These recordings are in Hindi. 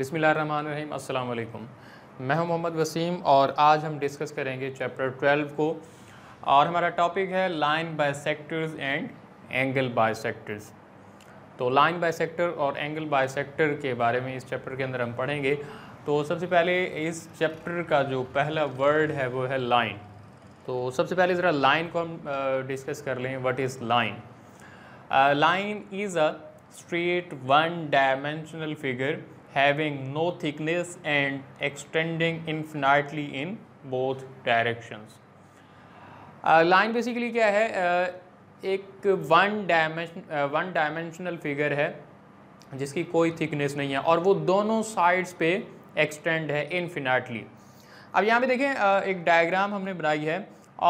अस्सलाम वालेकुम मैं हूं मोहम्मद वसीम और आज हम डिस्कस करेंगे चैप्टर 12 को और हमारा टॉपिक है line by sectors and angle by sectors तो लाइन बाय सेक्टर और एंगल बाय सेक्टर के बारे में इस चैप्टर के अंदर हम पढ़ेंगे तो सबसे पहले इस चैप्टर का जो पहला वर्ड है वो है लाइन तो सबसे पहले ज़रा लाइन को हम डिस्कस कर लें what is line line is a straight one dimensional figure having no thickness and extending infinitely in both directions. Line uh, basically क्या है uh, एक one dimension one dimensional figure है जिसकी कोई थिकनेस नहीं है और वो दोनों साइड्स पे एक्सटेंड है इनफिनाइटली अब यहाँ पे देखें uh, एक डायग्राम हमने बनाई है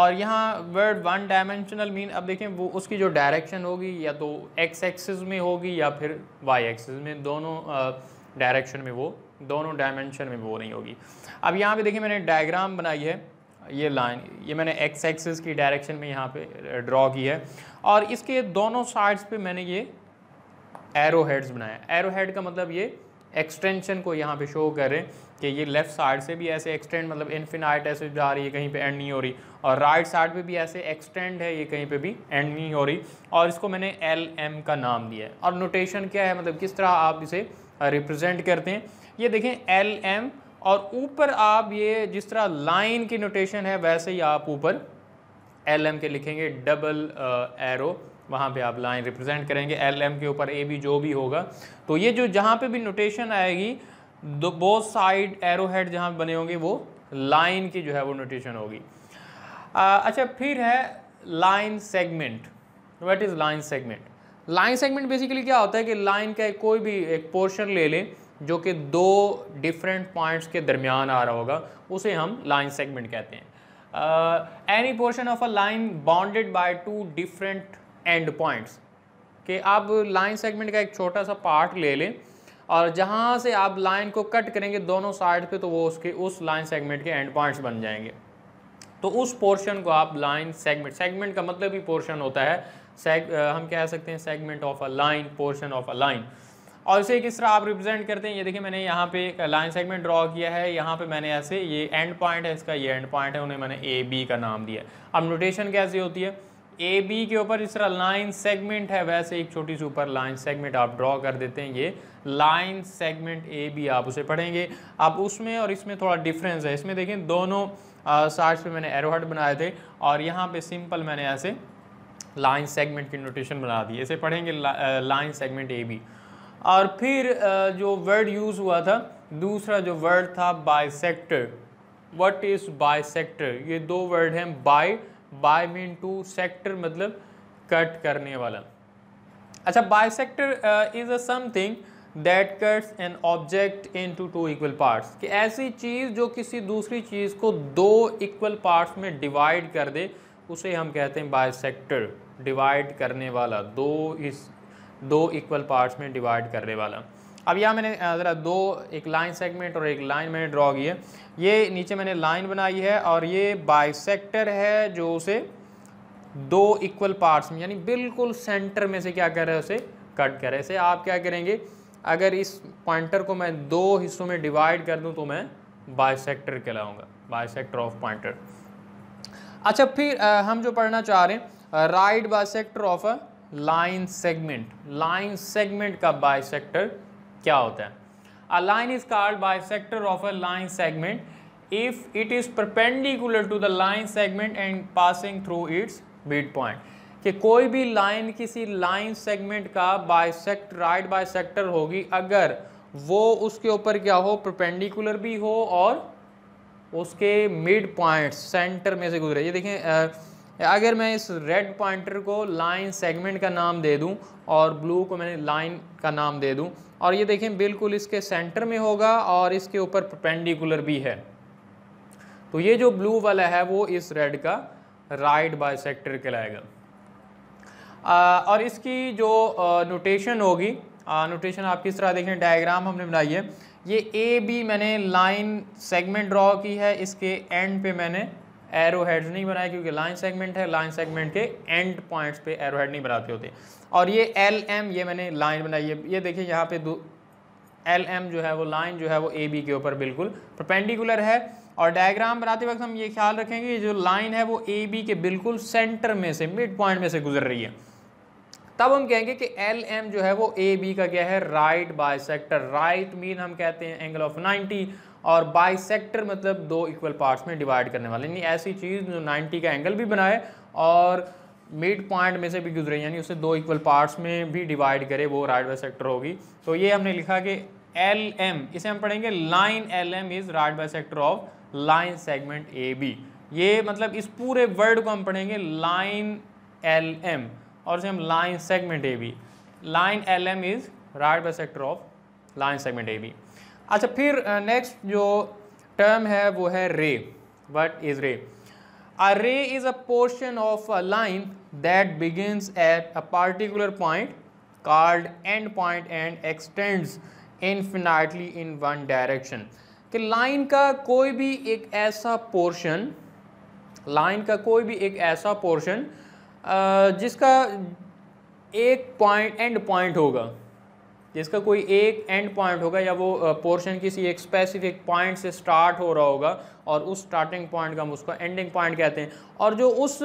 और यहाँ वर्ड वन डायमेंशनल मीन अब देखें वो उसकी जो डायरेक्शन होगी या तो एक्स एक्सिस में होगी या फिर वाई एक्सिस में दोनों uh, डायरेक्शन में वो दोनों डायमेंशन में वो नहीं होगी अब यहाँ पे देखिए मैंने डायग्राम बनाई है ये लाइन ये मैंने एक्स एक्सिस की डायरेक्शन में यहाँ पे ड्रॉ की है और इसके दोनों साइड्स पे मैंने ये एरो हेड्स बनाए एरो हेड का मतलब ये एक्सटेंशन को यहाँ पे शो करें कि ये लेफ़्ट साइड से भी ऐसे एक्सटेंड मतलब इन्फिनाइट ऐसे जा रही है कहीं पे एंड नहीं हो रही और राइट साइड पे भी ऐसे एक्सटेंड है ये कहीं पे भी एंड नहीं हो रही और इसको मैंने एल एम का नाम दिया है और नोटेशन क्या है मतलब किस तरह आप इसे रिप्रेजेंट करते हैं ये देखें एल एम और ऊपर आप ये जिस तरह लाइन की नोटेशन है वैसे ही आप ऊपर एल एम के लिखेंगे डबल एरो वहाँ पे आप लाइन रिप्रेजेंट करेंगे एल एम के ऊपर ए बी जो भी होगा तो ये जो जहाँ पे भी नोटेशन आएगी दो बो साइड एरो हेड जहाँ बने होंगे वो लाइन की जो है वो नोटेशन होगी आ, अच्छा फिर है line segment what is line segment line segment basically क्या होता है कि लाइन का कोई भी एक पोर्शन ले लें जो कि दो डिफरेंट पॉइंट्स के दरमियान आ रहा होगा उसे हम लाइन सेगमेंट कहते हैं any portion of a line bounded by two different end points कि आप लाइन सेगमेंट का एक छोटा सा पार्ट ले लें और जहाँ से आप लाइन को कट करेंगे दोनों साइड पे तो वो उसके उस लाइन सेगमेंट के एंड पॉइंट्स बन जाएंगे तो उस पोर्शन को आप लाइन सेगमेंट सेगमेंट का मतलब ही पोर्शन होता है सेग हम कह सकते हैं segment of a line portion of a line और इसे किस तरह आप रिप्रेजेंट करते हैं ये देखिए मैंने यहाँ पे लाइन सेगमेंट ड्रॉ किया है यहाँ पे मैंने ऐसे ये एंड पॉइंट है इसका ये एंड पॉइंट है उन्हें मैंने ए बी का नाम दिया अब नोटेशन कैसे होती है ए बी के ऊपर जिस तरह लाइन सेगमेंट है वैसे एक छोटी सी ऊपर लाइन सेगमेंट आप ड्रॉ कर देते हैं ये लाइन सेगमेंट ए बी आप उसे पढ़ेंगे अब उसमें और इसमें थोड़ा डिफरेंस है इसमें देखें दोनों साइड्स पे मैंने एरोहट बनाए थे और यहाँ पे सिंपल मैंने ऐसे लाइन सेगमेंट की नोटेशन बना दी ऐसे पढ़ेंगे लाइन सेगमेंट ए बी और फिर जो वर्ड यूज़ हुआ था दूसरा जो वर्ड था bisector what is bisector ये दो वर्ड हैं bi bi mean two sector मतलब कट करने वाला अच्छा sector is a something that cuts an object into two equal parts कि ऐसी चीज़ जो किसी दूसरी चीज़ को दो इक्वल पार्ट्स में डिवाइड कर दे उसे हम कहते हैं सेक्टर डिवाइड करने वाला दो इस दो इक्वल पार्ट्स में डिवाइड करने वाला अब यहाँ मैंने ज़रा दो एक लाइन सेगमेंट और एक लाइन मैंने ड्रॉ की है ये नीचे मैंने लाइन बनाई है और ये बाइसेक्टर है जो उसे दो इक्वल पार्ट्स में यानी बिल्कुल सेंटर में से क्या कर रहे हैं उसे कट कर रहे ऐसे आप क्या करेंगे अगर इस पॉइंटर को मैं दो हिस्सों में डिवाइड कर दूँ तो मैं बाइसेक्टर कहलाऊँगा बाइसेक्टर ऑफ पॉइंटर अच्छा फिर आ, हम जो पढ़ना चाह रहे हैं right bisector of a line segment line segment का बाइसेक्टर क्या होता है a line is called bisector of a line segment if it is perpendicular to the line segment and passing through its mid point कि कोई भी लाइन किसी लाइन सेगमेंट का बायसेक्ट राइट सेक्टर होगी अगर वो उसके ऊपर क्या हो प्रपेंडिकुलर भी हो और उसके मिड पॉइंट सेंटर में से गुजरे ये देखें आ, अगर मैं इस रेड पॉइंटर को लाइन सेगमेंट का नाम दे दूं और ब्लू को मैंने लाइन का नाम दे दूं और ये देखें बिल्कुल इसके सेंटर में होगा और इसके ऊपर पेंडिकुलर भी है तो ये जो ब्लू वाला है वो इस रेड का राइट बाय सेक्टर कहलाएगा और इसकी जो नोटेशन होगी नोटेशन आप किस तरह देखें डायग्राम हमने बनाई है ये ए बी मैंने लाइन सेगमेंट ड्रॉ की है इसके एंड पे मैंने एरो हेड्स नहीं बनाए क्योंकि लाइन सेगमेंट है लाइन सेगमेंट के एंड पॉइंट्स पे एरो हेड नहीं बनाते होते और ये एल एम ये मैंने लाइन बनाई है ये देखिए यहाँ पे दो एल एम जो है वो लाइन जो है वो ए बी के ऊपर बिल्कुल परपेंडिकुलर है और डायग्राम बनाते वक्त हम ये ख्याल रखेंगे जो लाइन है वो ए बी के बिल्कुल सेंटर में से मिड पॉइंट में से गुजर रही है तब हम कहेंगे कि एल एम जो है वो ए बी का क्या है right bisector right mean हम कहते हैं एंगल ऑफ नाइनटी और बाई सेक्टर मतलब दो इक्वल पार्ट्स में डिवाइड करने वाले यानी ऐसी चीज़ जो 90 का एंगल भी बनाए और मिड पॉइंट में से भी गुजरे यानी उसे दो इक्वल पार्ट्स में भी डिवाइड करे वो राइट बाई सेक्टर होगी तो ये हमने लिखा कि एल एम इसे हम पढ़ेंगे line L M is right bisector of line segment A B ये मतलब इस पूरे वर्ड को हम पढ़ेंगे लाइन एल एम और इसे हम line segment A B line L M is right bisector of line segment A B अच्छा फिर नेक्स्ट जो टर्म है वो है रे what is ray a ray is a portion of a line that begins at a particular point called end point and extends infinitely in one direction कि लाइन का कोई भी एक ऐसा पोर्शन लाइन का कोई भी एक ऐसा पोर्शन जिसका एक पॉइंट एंड पॉइंट होगा जिसका कोई एक एंड पॉइंट होगा या वो पोर्शन किसी एक स्पेसिफिक पॉइंट से स्टार्ट हो रहा होगा और उस स्टार्टिंग पॉइंट का हम उसको एंडिंग पॉइंट कहते हैं और जो उस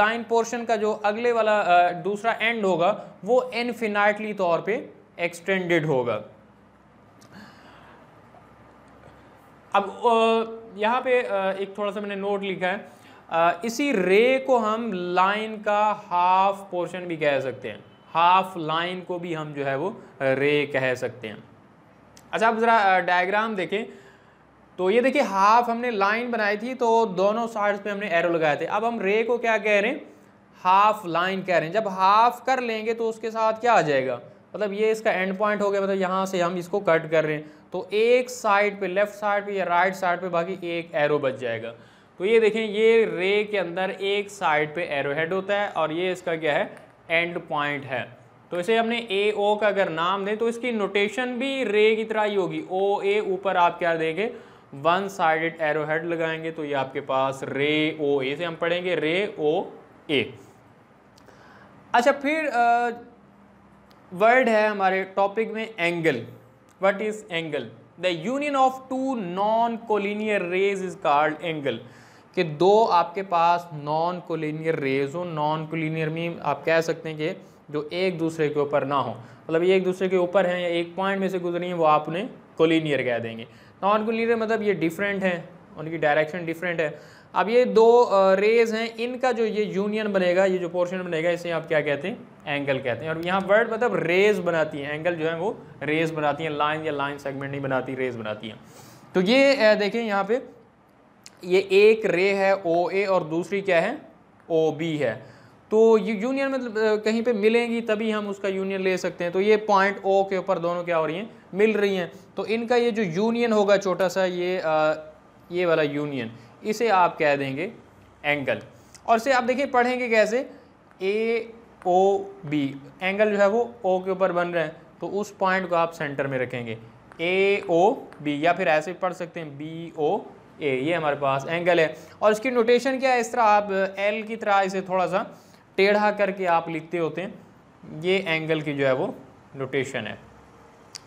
लाइन पोर्शन का जो अगले वाला दूसरा एंड होगा वो इनफिनाइटली तौर पे एक्सटेंडेड होगा अब यहाँ पे एक थोड़ा सा मैंने नोट लिखा है इसी रे को हम लाइन का हाफ पोर्शन भी कह सकते हैं हाफ लाइन को भी हम जो है वो रे कह सकते हैं अच्छा आप ज़रा डायग्राम देखें तो ये देखिए हाफ हमने लाइन बनाई थी तो दोनों साइड्स पे हमने एरो लगाए थे अब हम रे को क्या कह रहे हैं हाफ लाइन कह रहे हैं जब हाफ कर लेंगे तो उसके साथ क्या आ जाएगा मतलब ये इसका एंड पॉइंट हो गया मतलब यहाँ से हम इसको कट कर रहे हैं तो एक साइड पे लेफ्ट साइड पे या राइट साइड पे बाकी एक एरो बच जाएगा तो ये देखें ये रे के अंदर एक साइड पे एरो हेड होता है और ये इसका क्या है एंड पॉइंट है तो इसे हमने ए ओ का अगर नाम दें तो इसकी नोटेशन भी रे की तरह ही होगी ओ ए ऊपर आप क्या देंगे वन साइडेड एरो हेड लगाएंगे तो ये आपके पास रे ओ ए से हम पढ़ेंगे रे ओ ए अच्छा फिर वर्ड है हमारे टॉपिक में angle what is angle the union of two non collinear rays is called angle कि दो आपके पास नॉन कोलिनियर रेज हो नॉन कोलिनियर मीन आप कह सकते हैं कि जो एक दूसरे के ऊपर ना हो मतलब ये एक दूसरे के ऊपर हैं या एक पॉइंट में से गुजरी हैं वो आप उन्हें कोलिनियर कह देंगे नॉन कोलिनियर मतलब ये डिफरेंट हैं उनकी डायरेक्शन डिफरेंट है अब ये दो रेज हैं इनका जो ये यूनियन बनेगा ये जो पोर्शन बनेगा इसे आप क्या कहते हैं एंगल कहते हैं और यहाँ वर्ड मतलब रेज बनाती हैं एंगल जो है वो रेज बनाती हैं लाइन या लाइन सेगमेंट नहीं बनाती रेज बनाती हैं तो ये देखें यहाँ पे ये एक रे है ओ ए और दूसरी क्या है ओ बी है तो ये यूनियन मतलब कहीं पे मिलेंगी तभी हम उसका यूनियन ले सकते हैं तो ये पॉइंट ओ के ऊपर दोनों क्या हो रही हैं मिल रही हैं तो इनका ये जो यूनियन होगा छोटा सा ये आ, ये वाला यूनियन इसे आप कह देंगे एंगल और इसे आप देखिए पढ़ेंगे कैसे ए ओ बी एंगल जो है वो ओ के ऊपर बन रहे हैं तो उस पॉइंट को आप सेंटर में रखेंगे ए ओ बी या फिर ऐसे पढ़ सकते हैं बी ओ ए ये हमारे पास एंगल है और इसकी नोटेशन क्या है इस तरह आप एल की तरह इसे थोड़ा सा टेढ़ा करके आप लिखते होते हैं ये एंगल की जो है वो नोटेशन है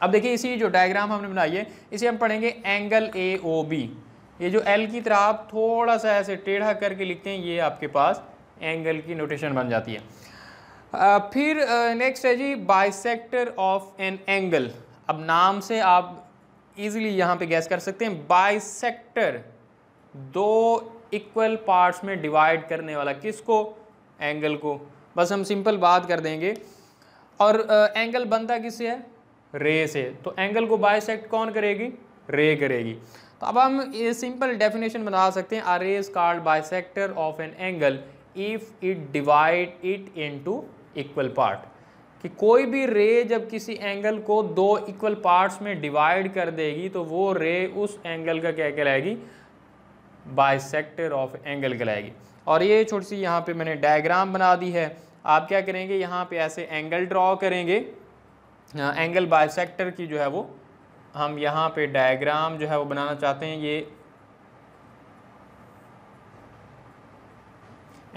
अब देखिए इसी जो डायग्राम हमने बनाई है इसे हम पढ़ेंगे एंगल ए ओ बी ये जो एल की तरह आप थोड़ा सा ऐसे टेढ़ा करके लिखते हैं ये आपके पास एंगल की नोटेशन बन जाती है आ, फिर नेक्स्ट है G bisector of an angle अब नाम से आप इजीली यहाँ पे गैस कर सकते हैं बाई सेक्टर दो इक्वल पार्ट्स में डिवाइड करने वाला किसको एंगल को बस हम सिंपल बात कर देंगे और आ, एंगल बनता किससे है रे से तो एंगल को बाई कौन करेगी रे करेगी तो अब हम ये सिंपल डेफिनेशन बना सकते हैं ray is called bi of an angle if it divide it in equal part कि कोई भी रे जब किसी एंगल को दो इक्वल पार्ट्स में डिवाइड कर देगी तो वो रे उस एंगल का क्या कहलाएगी बाइसेक्टर ऑफ एंगल कहलाएगी और ये छोटी सी यहाँ पे मैंने डायग्राम बना दी है आप क्या करेंगे यहाँ पे ऐसे एंगल ड्रॉ करेंगे एंगल बाइसेक्टर की जो है वो हम यहाँ पे डायग्राम जो है वो बनाना चाहते हैं ये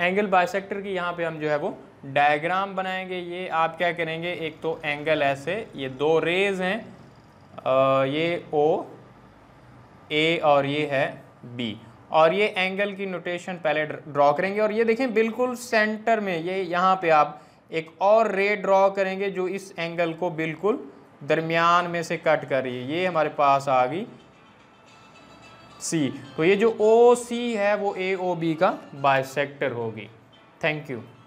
एंगल बाइसेक्टर की यहाँ पे हम जो है वो डायग्राम बनाएंगे ये आप क्या करेंगे एक तो एंगल ऐसे ये दो रेज हैं ये ओ ए और ये है बी और ये एंगल की नोटेशन पहले ड्रॉ करेंगे और ये देखें बिल्कुल सेंटर में ये यहाँ पे आप एक और रे ड्रॉ करेंगे जो इस एंगल को बिल्कुल दरमियान में से कट कर रही है ये हमारे पास आ गई सी तो ये जो ओ सी है वो ए ओ बी का बाइसेक्टर होगी थैंक यू